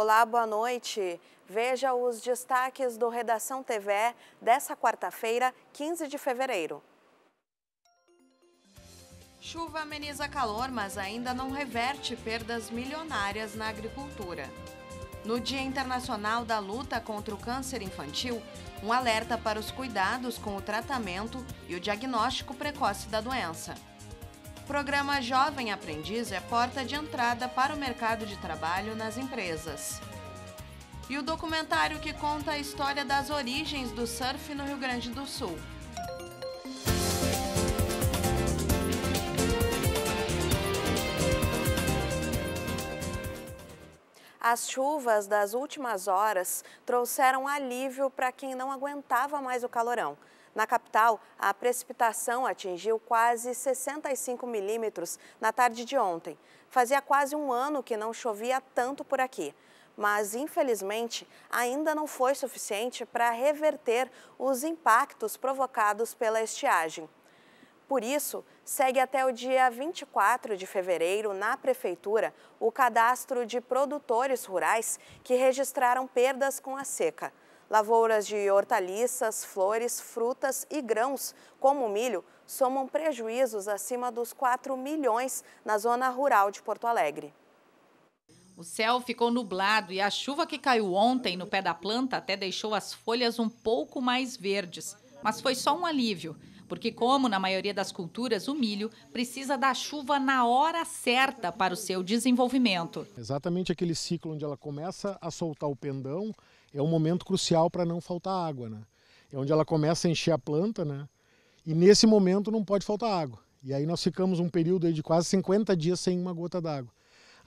Olá, boa noite. Veja os destaques do Redação TV dessa quarta-feira, 15 de fevereiro. Chuva ameniza calor, mas ainda não reverte perdas milionárias na agricultura. No Dia Internacional da Luta contra o Câncer Infantil, um alerta para os cuidados com o tratamento e o diagnóstico precoce da doença programa Jovem Aprendiz é porta de entrada para o mercado de trabalho nas empresas. E o documentário que conta a história das origens do surf no Rio Grande do Sul. As chuvas das últimas horas trouxeram alívio para quem não aguentava mais o calorão. Na capital, a precipitação atingiu quase 65 milímetros na tarde de ontem. Fazia quase um ano que não chovia tanto por aqui. Mas, infelizmente, ainda não foi suficiente para reverter os impactos provocados pela estiagem. Por isso, segue até o dia 24 de fevereiro na Prefeitura o cadastro de produtores rurais que registraram perdas com a seca. Lavouras de hortaliças, flores, frutas e grãos, como milho, somam prejuízos acima dos 4 milhões na zona rural de Porto Alegre. O céu ficou nublado e a chuva que caiu ontem no pé da planta até deixou as folhas um pouco mais verdes. Mas foi só um alívio, porque, como na maioria das culturas, o milho precisa da chuva na hora certa para o seu desenvolvimento. Exatamente aquele ciclo onde ela começa a soltar o pendão é um momento crucial para não faltar água, né? É onde ela começa a encher a planta, né? E nesse momento não pode faltar água. E aí nós ficamos um período de quase 50 dias sem uma gota d'água.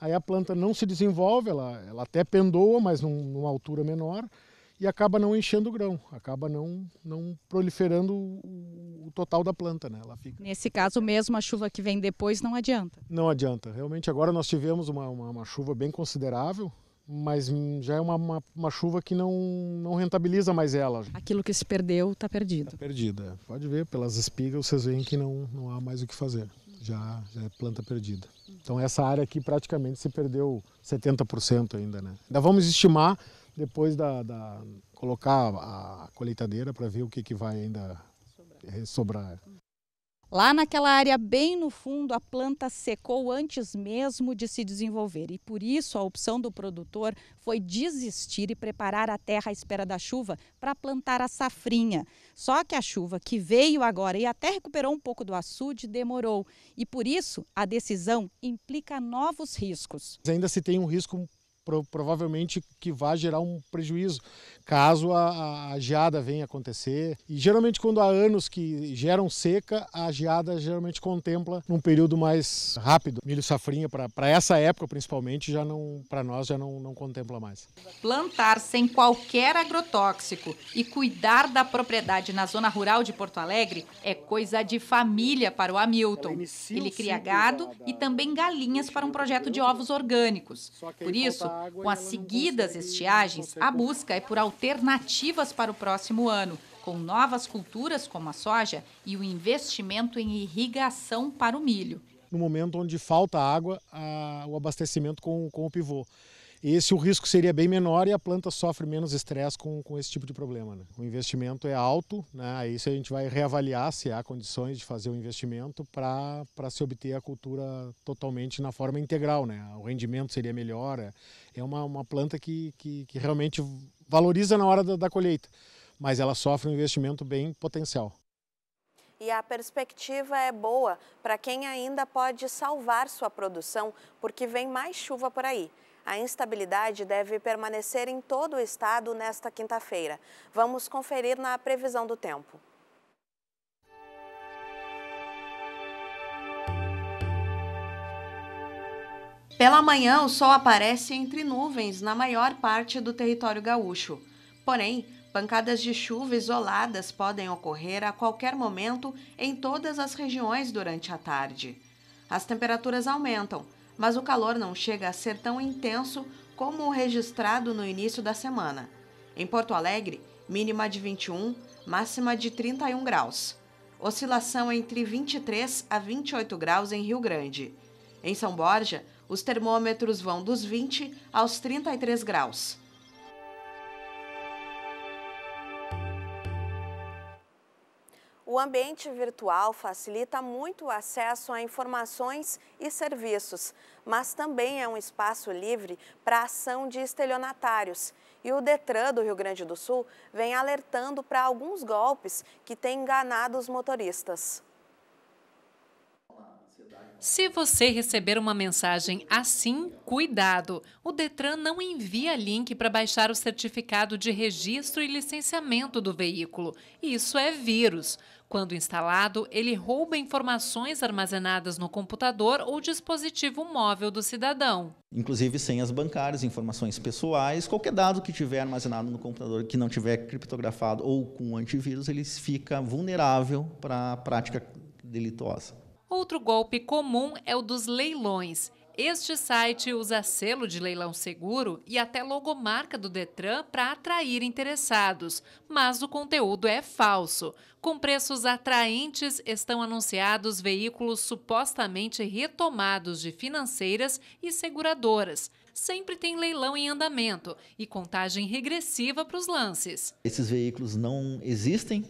Aí a planta não se desenvolve, ela, ela até pendoa, mas num, numa altura menor, e acaba não enchendo o grão, acaba não, não proliferando o, o total da planta. Né? Ela fica... Nesse caso mesmo, a chuva que vem depois não adianta? Não adianta. Realmente agora nós tivemos uma, uma, uma chuva bem considerável, mas já é uma, uma, uma, chuva que não, não rentabiliza mais ela. Aquilo que se perdeu está perdido. Tá perdida. É. Pode ver, pelas espigas vocês veem que não, não há mais o que fazer. Já, já é planta perdida. Então essa área aqui praticamente se perdeu 70% ainda. Né? Ainda vamos estimar depois da, da colocar a colheitadeira para ver o que, que vai ainda sobrar. sobrar. É, é. Lá naquela área bem no fundo, a planta secou antes mesmo de se desenvolver e por isso a opção do produtor foi desistir e preparar a terra à espera da chuva para plantar a safrinha. Só que a chuva que veio agora e até recuperou um pouco do açude demorou e por isso a decisão implica novos riscos. Ainda se tem um risco provavelmente que vai gerar um prejuízo, caso a, a, geada venha acontecer. E geralmente quando há anos que geram seca, a geada geralmente contempla num período mais rápido. Milho safrinha, para essa época principalmente, já não para nós já não, não contempla mais. Plantar sem qualquer agrotóxico e cuidar da propriedade na zona rural de Porto Alegre é coisa de família para o Hamilton. Ele cria gado e também galinhas para um projeto de ovos orgânicos. Por isso, com as seguidas estiagens, a busca é por alternativas para o próximo ano, com novas culturas como a soja e o investimento em irrigação para o milho. No momento onde falta água, a, o abastecimento com, com o pivô esse o risco seria bem menor e a planta sofre menos estresse com, com esse tipo de problema. Né? O investimento é alto, né? aí a gente vai reavaliar se há condições de fazer o um investimento para se obter a cultura totalmente na forma integral. Né? O rendimento seria melhor, é, é uma, uma planta que, que, que, realmente valoriza na hora da, da colheita, mas ela sofre um investimento bem potencial e a perspectiva é boa para quem ainda pode salvar sua produção, porque vem mais chuva por aí. A instabilidade deve permanecer em todo o estado nesta quinta-feira. Vamos conferir na previsão do tempo. Pela manhã, o sol aparece entre nuvens na maior parte do território gaúcho. Porém, pancadas de chuva isoladas podem ocorrer a qualquer momento em todas as regiões durante a tarde. As temperaturas aumentam mas o calor não chega a ser tão intenso como o registrado no início da semana. Em Porto Alegre, mínima de 21, máxima de 31 graus. Oscilação entre 23 a 28 graus em Rio Grande. Em São Borja, os termômetros vão dos 20 aos 33 graus. O ambiente virtual facilita muito o acesso a informações e serviços, mas também é um espaço livre para ação de estelionatários. E o Detran do Rio Grande do Sul vem alertando para alguns golpes que têm enganado os motoristas. Se você receber uma mensagem assim, cuidado! O Detran não envia link para baixar o certificado de registro e licenciamento do veículo. Isso é vírus. Quando instalado, ele rouba informações armazenadas no computador ou dispositivo móvel do cidadão. Inclusive senhas bancárias, informações pessoais, qualquer dado que tiver armazenado no computador que não tiver criptografado ou com antivírus, ele fica vulnerável para a prática delitosa. Outro golpe comum é o dos leilões. Este site usa selo de leilão seguro e até logomarca do Detran para atrair interessados, mas o conteúdo é falso. Com preços atraentes, estão anunciados veículos supostamente retomados de financeiras e seguradoras. Sempre tem leilão em andamento e contagem regressiva para os lances. Esses veículos não existem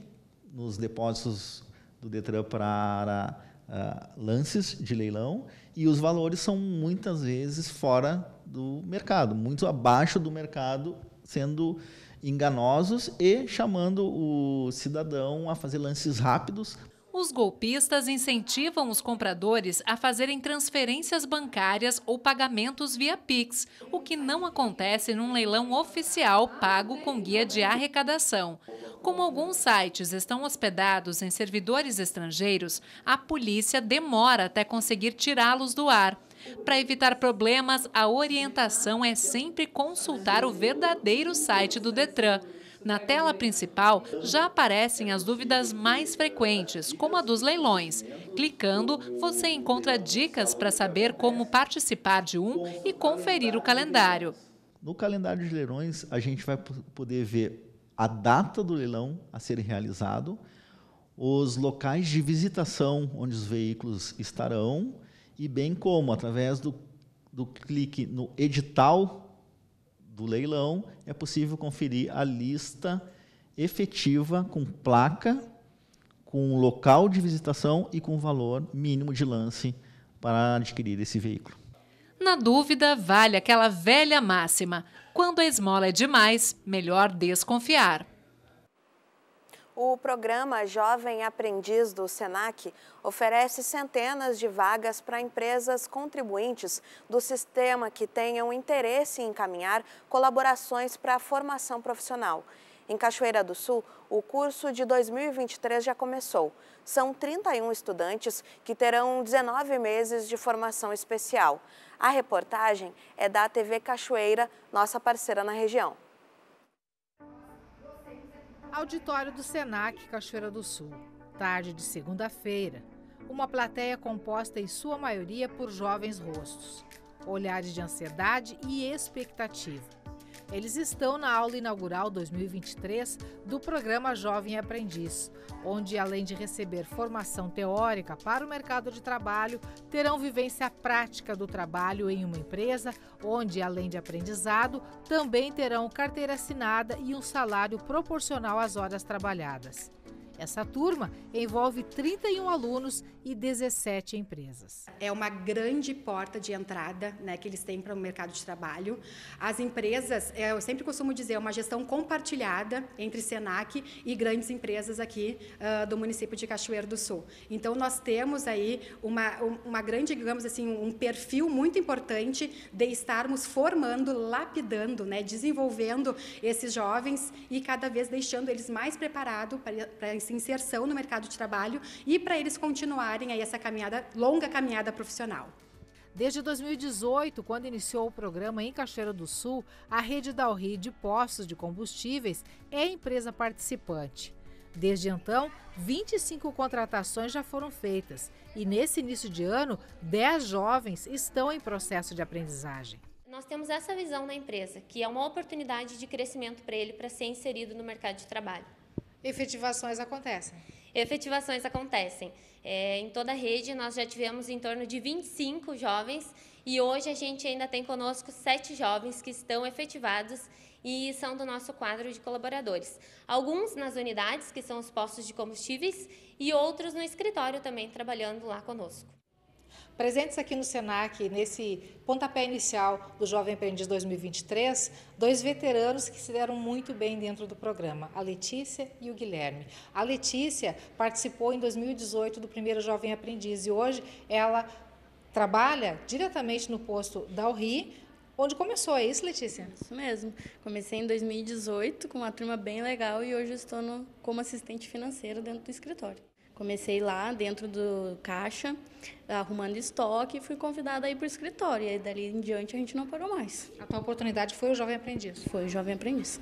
nos depósitos do Detran para uh, lances de leilão e os valores são muitas vezes fora do mercado, muito abaixo do mercado, sendo enganosos e chamando o cidadão a fazer lances rápidos os golpistas incentivam os compradores a fazerem transferências bancárias ou pagamentos via Pix, o que não acontece num leilão oficial pago com guia de arrecadação. Como alguns sites estão hospedados em servidores estrangeiros, a polícia demora até conseguir tirá-los do ar. Para evitar problemas, a orientação é sempre consultar o verdadeiro site do Detran. Na tela principal já aparecem as dúvidas mais frequentes, como a dos leilões. Clicando, você encontra dicas para saber como participar de um e conferir o calendário. No calendário de leilões, a gente vai poder ver a data do leilão a ser realizado, os locais de visitação onde os veículos estarão, e bem como, através do, do clique no edital do leilão, é possível conferir a lista efetiva com placa, com local de visitação e com valor mínimo de lance para adquirir esse veículo. Na dúvida, vale aquela velha máxima: quando a esmola é demais, melhor desconfiar. O programa Jovem Aprendiz do SENAC oferece centenas de vagas para empresas contribuintes do sistema que tenham interesse em encaminhar colaborações para a formação profissional. Em Cachoeira do Sul, o curso de 2023 já começou. São 31 estudantes que terão 19 meses de formação especial. A reportagem é da TV Cachoeira, nossa parceira na região auditório do Senac Cachoeira do Sul. Tarde de segunda-feira, uma plateia composta em sua maioria por jovens rostos, olhares de ansiedade e expectativa. Eles estão na aula inaugural 2023 do programa Jovem Aprendiz, onde, além de receber formação teórica para o mercado de trabalho, terão vivência prática do trabalho em uma empresa, onde, além de aprendizado, também terão carteira assinada e um salário proporcional às horas trabalhadas. Essa turma envolve 31 alunos e 17 empresas. É uma grande porta de entrada né, que eles têm para o mercado de trabalho. As empresas, é, eu sempre costumo dizer, é uma gestão compartilhada entre SENAC e grandes empresas aqui uh, do município de Cachoeiro do Sul. Então, nós temos aí uma, uma grande, digamos assim, um perfil muito importante de estarmos formando, lapidando, né, desenvolvendo esses jovens e cada vez deixando eles mais preparados para, ensinar inserção no mercado de trabalho e para eles continuarem aí essa caminhada, longa caminhada profissional. Desde 2018, quando iniciou o programa em Cachoeira do Sul, a rede Dalri de postos de combustíveis é empresa participante. Desde então, 25 contratações já foram feitas e nesse início de ano, 10 jovens estão em processo de aprendizagem. Nós temos essa visão na empresa, que é uma oportunidade de crescimento para ele para ser inserido no mercado de trabalho. Efetivações acontecem. Efetivações acontecem. É, em toda a rede, nós já tivemos em torno de 25 jovens e hoje a gente ainda tem conosco sete jovens que estão efetivados e são do nosso quadro de colaboradores. Alguns nas unidades, que são os postos de combustíveis, e outros no escritório também trabalhando lá conosco. Presentes aqui no SENAC, nesse pontapé inicial do Jovem Aprendiz 2023, dois veteranos que se deram muito bem dentro do programa, a Letícia e o Guilherme. A Letícia participou em 2018 do primeiro Jovem Aprendiz e hoje ela trabalha diretamente no posto da URI, Onde começou, é isso, Letícia? Isso mesmo. Comecei em 2018 com uma turma bem legal e hoje estou no, como assistente financeira dentro do escritório. Comecei lá dentro do caixa, arrumando estoque, e fui convidada aí para o escritório. E aí, dali em diante a gente não parou mais. A tua oportunidade foi o Jovem Aprendiz? Foi o Jovem Aprendiz.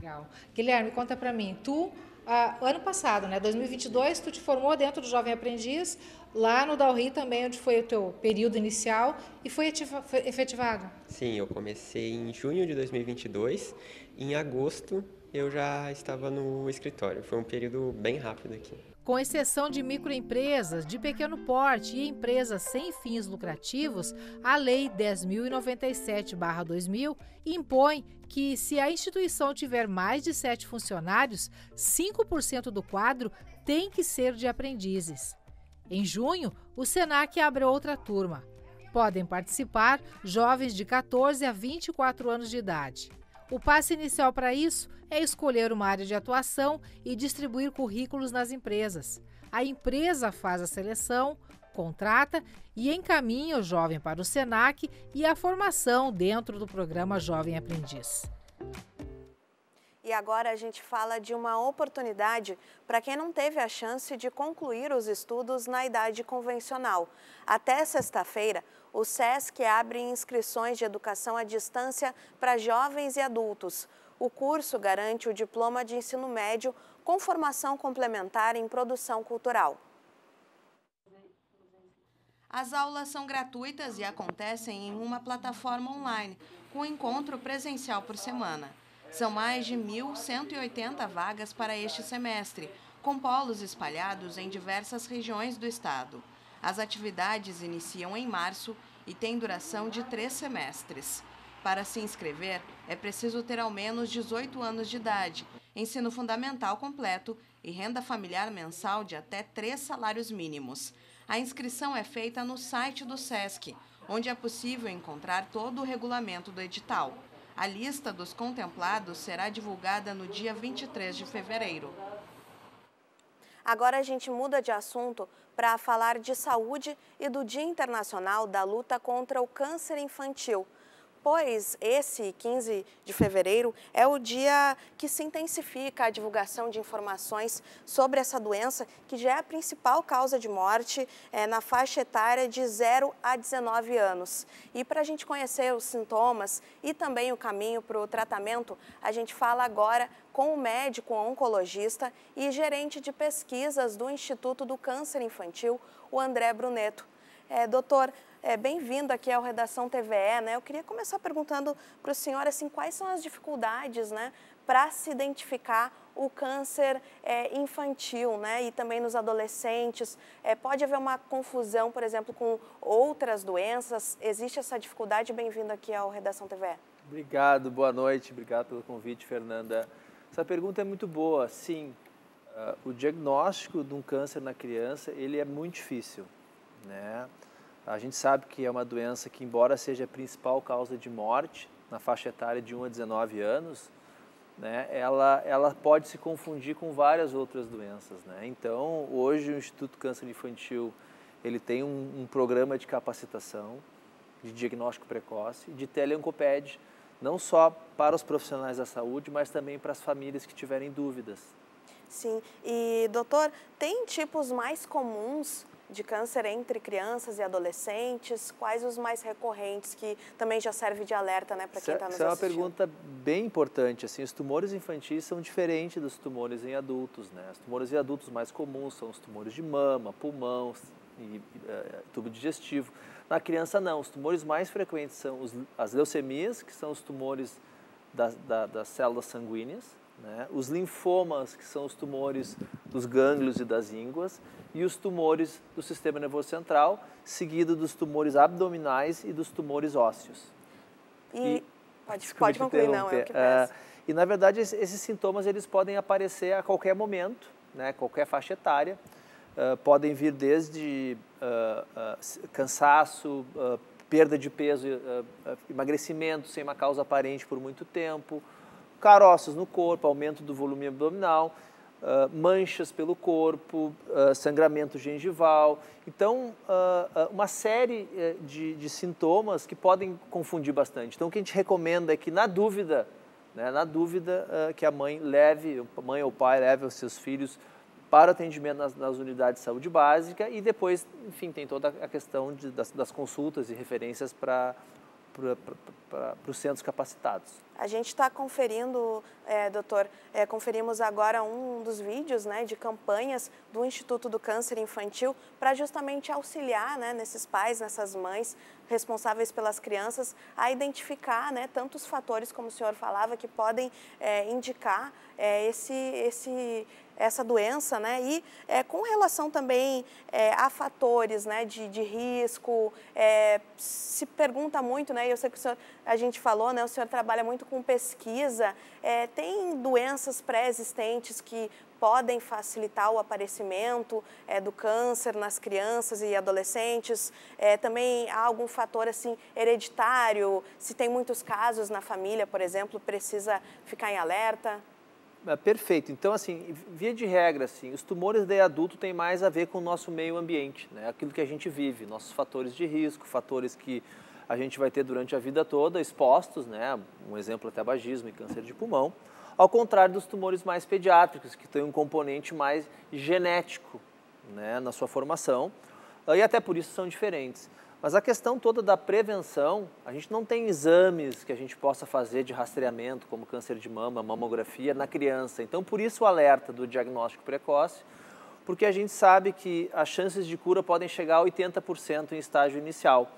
Legal. Guilherme, conta para mim. Tu, ah, ano passado, né, 2022, tu te formou dentro do Jovem Aprendiz, lá no Dalry também, onde foi o teu período inicial, e foi, ativa, foi efetivado? Sim, eu comecei em junho de 2022. Em agosto eu já estava no escritório. Foi um período bem rápido aqui. Com exceção de microempresas de pequeno porte e empresas sem fins lucrativos, a Lei 10.097-2000 impõe que, se a instituição tiver mais de sete funcionários, 5% do quadro tem que ser de aprendizes. Em junho, o SENAC abre outra turma. Podem participar jovens de 14 a 24 anos de idade. O passo inicial para isso é escolher uma área de atuação e distribuir currículos nas empresas. A empresa faz a seleção, contrata e encaminha o jovem para o SENAC e a formação dentro do programa Jovem Aprendiz. E agora a gente fala de uma oportunidade para quem não teve a chance de concluir os estudos na idade convencional. Até sexta-feira, o SESC abre inscrições de educação à distância para jovens e adultos. O curso garante o diploma de ensino médio com formação complementar em produção cultural. As aulas são gratuitas e acontecem em uma plataforma online, com encontro presencial por semana. São mais de 1.180 vagas para este semestre, com polos espalhados em diversas regiões do estado. As atividades iniciam em março e têm duração de três semestres. Para se inscrever, é preciso ter ao menos 18 anos de idade, ensino fundamental completo e renda familiar mensal de até três salários mínimos. A inscrição é feita no site do SESC, onde é possível encontrar todo o regulamento do edital. A lista dos contemplados será divulgada no dia 23 de fevereiro. Agora a gente muda de assunto para falar de saúde e do Dia Internacional da Luta contra o Câncer Infantil depois, esse 15 de fevereiro é o dia que se intensifica a divulgação de informações sobre essa doença, que já é a principal causa de morte é, na faixa etária de 0 a 19 anos. E para a gente conhecer os sintomas e também o caminho para o tratamento, a gente fala agora com o médico oncologista e gerente de pesquisas do Instituto do Câncer Infantil, o André Bruneto. É, doutor, é, bem-vindo aqui ao Redação TVE. Né? Eu queria começar perguntando para o senhor assim, quais são as dificuldades né, para se identificar o câncer é, infantil né, e também nos adolescentes. É, pode haver uma confusão, por exemplo, com outras doenças? Existe essa dificuldade? Bem-vindo aqui ao Redação TVE. Obrigado, boa noite. Obrigado pelo convite, Fernanda. Essa pergunta é muito boa. Sim, uh, o diagnóstico de um câncer na criança ele é muito difícil. Né? A gente sabe que é uma doença que, embora seja a principal causa de morte na faixa etária de 1 a 19 anos, né, ela, ela pode se confundir com várias outras doenças. Né? Então, hoje o Instituto Câncer Infantil ele tem um, um programa de capacitação, de diagnóstico precoce, de teleoncoped, não só para os profissionais da saúde, mas também para as famílias que tiverem dúvidas. Sim, e doutor, tem tipos mais comuns de câncer entre crianças e adolescentes? Quais os mais recorrentes que também já serve de alerta né, para quem está é nos assistindo? Essa é uma pergunta bem importante. Assim, os tumores infantis são diferentes dos tumores em adultos. Né? Os tumores em adultos mais comuns são os tumores de mama, pulmão e eh, tubo digestivo. Na criança, não. Os tumores mais frequentes são os, as leucemias, que são os tumores da, das células sanguíneas, né? Os linfomas, que são os tumores dos gânglios e das ínguas, e os tumores do sistema nervoso central, seguido dos tumores abdominais e dos tumores ósseos. E, e pode, pode concluir, não, é o que peço. Uh, é, e, na verdade, esses sintomas eles podem aparecer a qualquer momento, né? qualquer faixa etária. Uh, podem vir desde uh, cansaço, perda de peso, emagrecimento sem uma causa aparente por muito tempo, caroços no corpo, aumento do volume abdominal, uh, manchas pelo corpo, uh, sangramento gengival. Então, uh, uma série eh, de, de, sintomas que podem confundir bastante. Então, o que a gente recomenda é que, na dúvida, né, na dúvida, que a mãe leve, a mãe ou o pai leve os seus filhos para o atendimento nas, nas, unidades de saúde básica e depois, enfim, tem toda a questão de, das, das consultas e referências para para os centros capacitados. A gente está conferindo, é, doutor, é, conferimos agora um dos vídeos né, de campanhas do Instituto do Câncer Infantil para justamente auxiliar né, nesses pais, nessas mães responsáveis pelas crianças a identificar né, tantos fatores, como o senhor falava, que podem é, indicar é, esse, esse, essa doença, né? E é, com relação também é, a fatores né, de, de risco, é, se pergunta muito, né? Eu sei que o senhor a gente falou, né, o senhor trabalha muito com pesquisa. É, tem doenças pré-existentes que podem facilitar o aparecimento é, do câncer nas crianças e adolescentes? É, também há algum fator assim hereditário? Se tem muitos casos na família, por exemplo, precisa ficar em alerta? É, perfeito. Então, assim, via de regra, assim, os tumores de adulto têm mais a ver com o nosso meio ambiente, né? aquilo que a gente vive, nossos fatores de risco, fatores que a gente vai ter durante a vida toda expostos, né? Um exemplo até bagismo e câncer de pulmão, ao contrário dos tumores mais pediátricos, que têm um componente mais genético né, na sua formação ah, e até por isso são diferentes. Mas a questão toda da prevenção, a gente não tem exames que a gente possa fazer de rastreamento, como câncer de mama, mamografia, na criança. Então, por isso o alerta do diagnóstico precoce, porque a gente sabe que as chances de cura podem chegar a 80% em estágio inicial.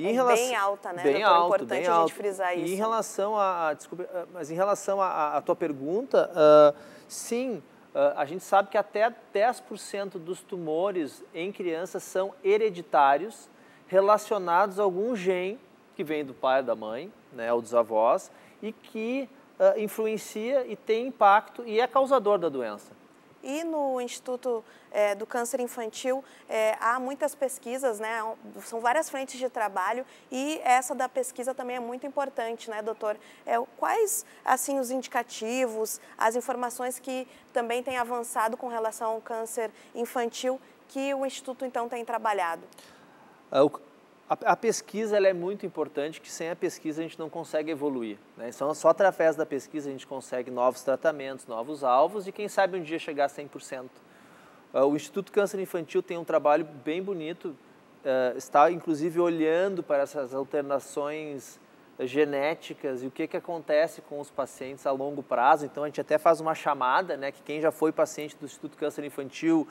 E é relação, bem alta, né? Bem é alto, importante bem alto. a gente frisar isso. E eh, em relação a, desculpa, mas em relação à tua pergunta, uh, sim, Uh, a gente sabe que até 10% dos tumores em crianças são hereditários, relacionados a algum gene que vem do pai, da mãe, né, ou dos avós, e que uh, influencia e tem impacto e é causador da doença e no Instituto é, do Câncer Infantil é, há muitas pesquisas, né? São várias frentes de trabalho e essa da pesquisa também é muito importante, né, doutor? É, quais, assim, os indicativos, as informações que também têm avançado com relação ao câncer infantil que o Instituto, então, tem trabalhado? É, a, a pesquisa é muito importante, que sem a pesquisa a gente não consegue evoluir. Né? Só, então, só através da pesquisa a gente consegue novos tratamentos, novos alvos e quem sabe um dia chegar a 100%. Uh, ah, o Instituto Câncer Infantil tem um trabalho bem bonito, uh, está inclusive olhando para essas alternações genéticas e o que, que acontece com os pacientes a longo prazo. Então, a gente até faz uma chamada, né, que quem já foi paciente do Instituto Câncer Infantil,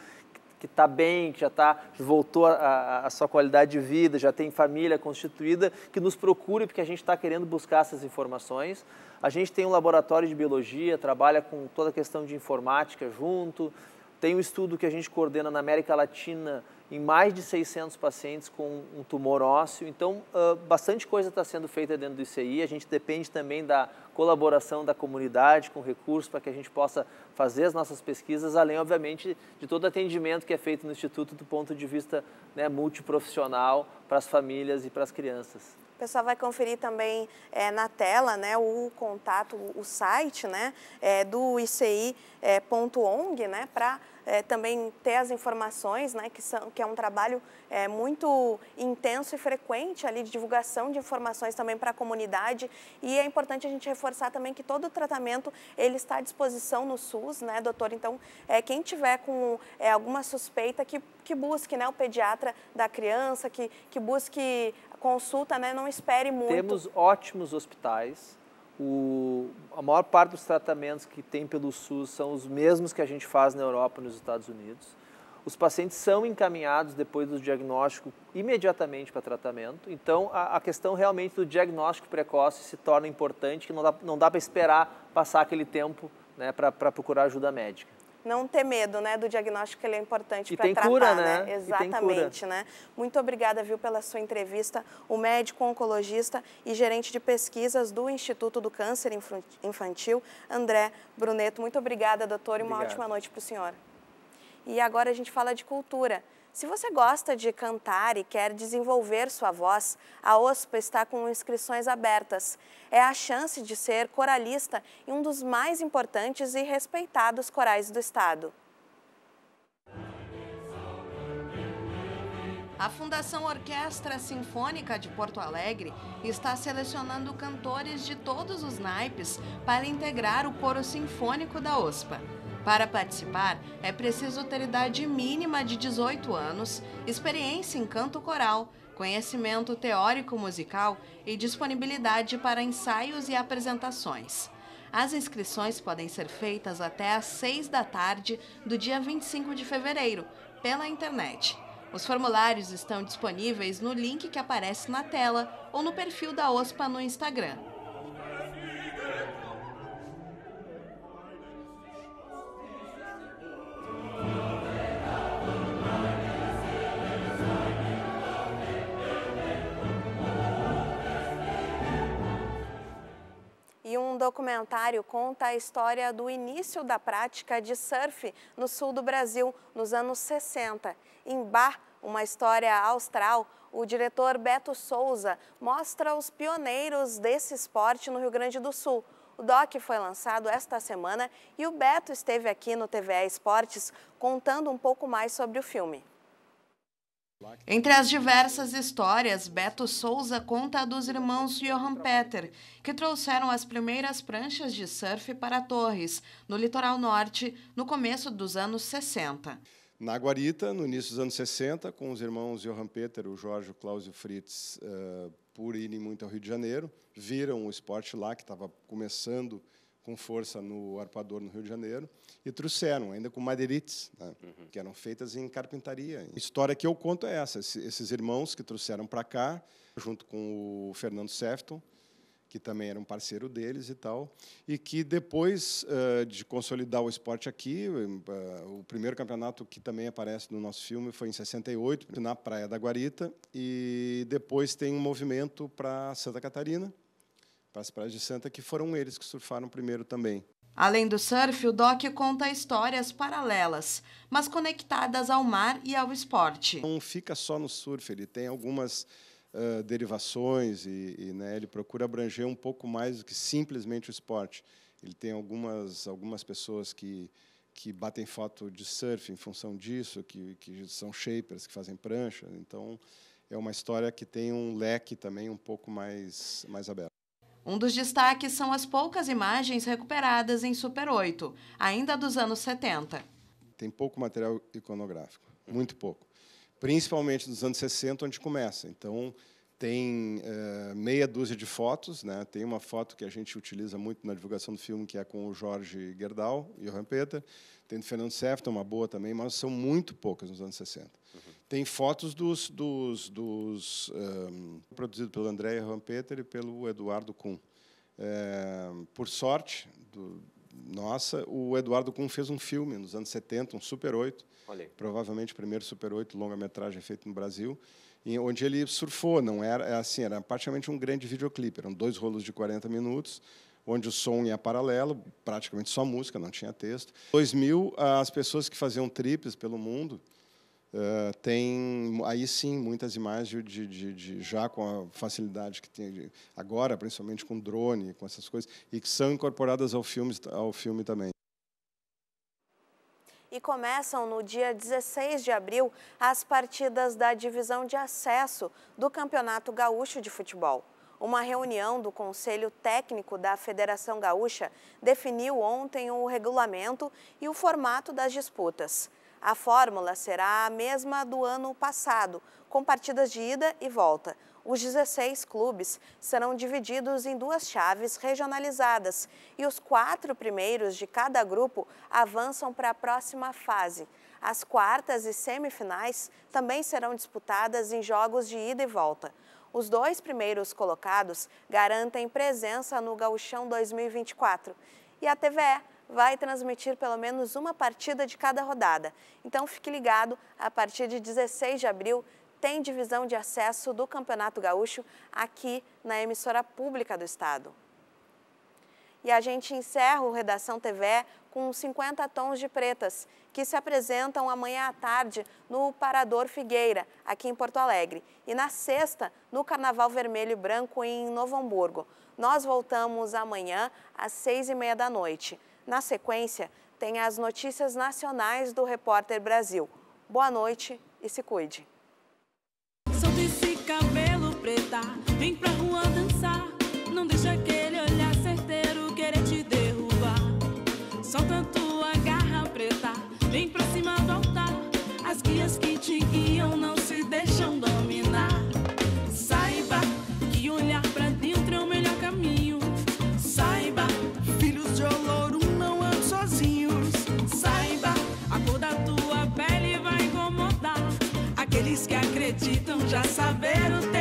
que está bem, que já tá, voltou a, a, sua qualidade de vida, já tem família constituída, que nos procure, porque a gente está querendo buscar essas informações. A gente tem um laboratório de biologia, trabalha com toda a questão de informática junto, tem um estudo que a gente coordena na América Latina em mais de 600 pacientes com um tumor ósseo. Então, uh, bastante coisa está sendo feita dentro do ICI. A gente depende também da colaboração da comunidade com recursos para que a gente possa fazer as nossas pesquisas, além, obviamente, de todo atendimento que é feito no Instituto do ponto de vista né, multiprofissional para as famílias e para as crianças. O pessoal vai conferir também é, na tela né, o contato, o site né, é, do ICI.ong, eh, é, né, para também ter as informações, né, que, são, que é um trabalho muito intenso e frequente ali de divulgação de informações também para a comunidade. E é importante a gente reforçar também que todo o tratamento ele está à disposição no SUS, né, doutor? Então, é, quem tiver com alguma suspeita que, que busque né, o pediatra da criança, que, que busque consulta, né? Não espere muito. Temos ótimos hospitais. O, a maior parte dos tratamentos que tem pelo SUS são os mesmos que a gente faz na Europa e nos Estados Unidos. Os pacientes são encaminhados depois do diagnóstico imediatamente para tratamento. Então, a, a questão realmente do diagnóstico precoce se torna importante, que não dá, não dá para esperar passar aquele tempo né, para procurar ajuda médica não ter medo né, do diagnóstico, ele é importante para tratar. Cura, né? né? Exatamente, cura. né? Muito obrigada, viu, pela sua entrevista. O médico oncologista e gerente de pesquisas do Instituto do Câncer Infantil, André Bruneto. Muito obrigada, doutor, Obrigado. e uma ótima noite para o senhor. E agora a gente fala de cultura. Se você gosta de cantar e quer desenvolver sua voz, a OSPA está com inscrições abertas. É a chance de ser coralista em um dos mais importantes e respeitados corais do estado. A Fundação Orquestra Sinfônica de Porto Alegre está selecionando cantores de todos os naipes para integrar o coro sinfônico da OSPA. Para participar, é preciso ter idade mínima de 18 anos, experiência em canto coral, conhecimento teórico musical e disponibilidade para ensaios e apresentações. As inscrições podem ser feitas até às 6 da tarde do dia 25 de fevereiro, pela internet. Os formulários estão disponíveis no link que aparece na tela ou no perfil da OSPA no Instagram. documentário conta a história do início da prática de surf no sul do Brasil, nos anos 60. Em Bar, uma história austral, o diretor Beto Souza mostra os pioneiros desse esporte no Rio Grande do Sul. O DOC foi lançado esta semana e o Beto esteve aqui no TVA Esportes contando um pouco mais sobre o filme. Entre as diversas histórias, Beto Souza conta a dos irmãos Johan Peter, que trouxeram as primeiras pranchas de surf para Torres, no litoral norte, no começo dos anos 60. Na Guarita, no início dos anos 60, com os irmãos Johan Peter, o Jorge, o Cláudio Fritz, uh, por irem muito ao Rio de Janeiro, viram o esporte lá, que estava começando com força no arpador no Rio de Janeiro e trouxeram, ainda com madeirites, né, uhum. que eram feitas em carpintaria. A história que eu conto é essa: esses irmãos que trouxeram para cá, junto com o Fernando Sefton, que também era um parceiro deles e tal, e que depois uh, de consolidar o esporte aqui, uh, o primeiro campeonato que também aparece no nosso filme foi em 68, na Praia da Guarita, e depois tem um movimento para Santa Catarina, para as praias de Santa, que foram eles que surfaram primeiro também. Além do surf, o DOC conta histórias paralelas, mas conectadas ao mar e ao esporte. Não fica só no surf, ele tem algumas uh, derivações e, e né, ele procura abranger um pouco mais do que simplesmente o esporte. Ele tem algumas, algumas pessoas que, que batem foto de surf em função disso, que, que são shapers, que fazem prancha. Então, é uma história que tem um leque também um pouco mais, mais aberto. Um dos destaques são as poucas imagens recuperadas em Super 8, ainda dos anos 70. Tem pouco material iconográfico, muito pouco. Principalmente dos anos 60, onde começa. Então, tem é, meia dúzia de fotos. Né? Tem uma foto que a gente utiliza muito na divulgação do filme, que é com o Jorge Gerdau e o Rampeter. Tem do Fernando Sefton, uma boa também, mas são muito poucas nos anos 60. Tem fotos dos, dos, dos um, ehm, produzido pelo André Rampeter e pelo Eduardo Kuhn. É, por sorte do, nossa, o Eduardo Kuhn fez um filme nos anos 70, um Super 8, Olhei. provavelmente o primeiro Super 8 longa-metragem feito no Brasil, onde ele surfou, não era é assim, era praticamente um grande videoclipe, eram dois rolos de 40 minutos, onde o som ia paralelo, praticamente só música, não tinha texto. 2000, as pessoas que faziam trips pelo mundo, Uh, tem aí sim muitas imagens de, de, de, já com a facilidade que tem agora, principalmente com drone, com essas coisas, e que são incorporadas ao filme, ao filme também. E começam no dia 16 de abril as partidas da divisão de acesso do Campeonato Gaúcho de Futebol. Uma reunião do Conselho Técnico da Federação Gaúcha definiu ontem o regulamento e o formato das disputas. A fórmula será a mesma do ano passado, com partidas de ida e volta. Os 16 clubes serão divididos em duas chaves regionalizadas e os quatro primeiros de cada grupo avançam para a próxima fase. As quartas e semifinais também serão disputadas em jogos de ida e volta. Os dois primeiros colocados garantem presença no Gauchão 2024. E a TVE vai transmitir pelo menos uma partida de cada rodada. Então fique ligado, a partir de 16 de abril tem divisão de acesso do Campeonato Gaúcho aqui na emissora pública do estado. E a gente encerra o Redação TV com 50 tons de pretas, que se apresentam amanhã à tarde no Parador Figueira, aqui em Porto Alegre, e na sexta, no Carnaval Vermelho e Branco, em Novo Hamburgo. Nós voltamos amanhã às seis e meia da noite. Na sequência, tem as notícias nacionais do Repórter Brasil. Boa noite e se cuide. Solta esse cabelo preta, vem pra rua dançar. Não deixa aquele olhar certeiro querer te derrubar. Solta tua garra preta, vem pra cima do altar. As guias que te guiam não se deixam dar. já saber o tempo.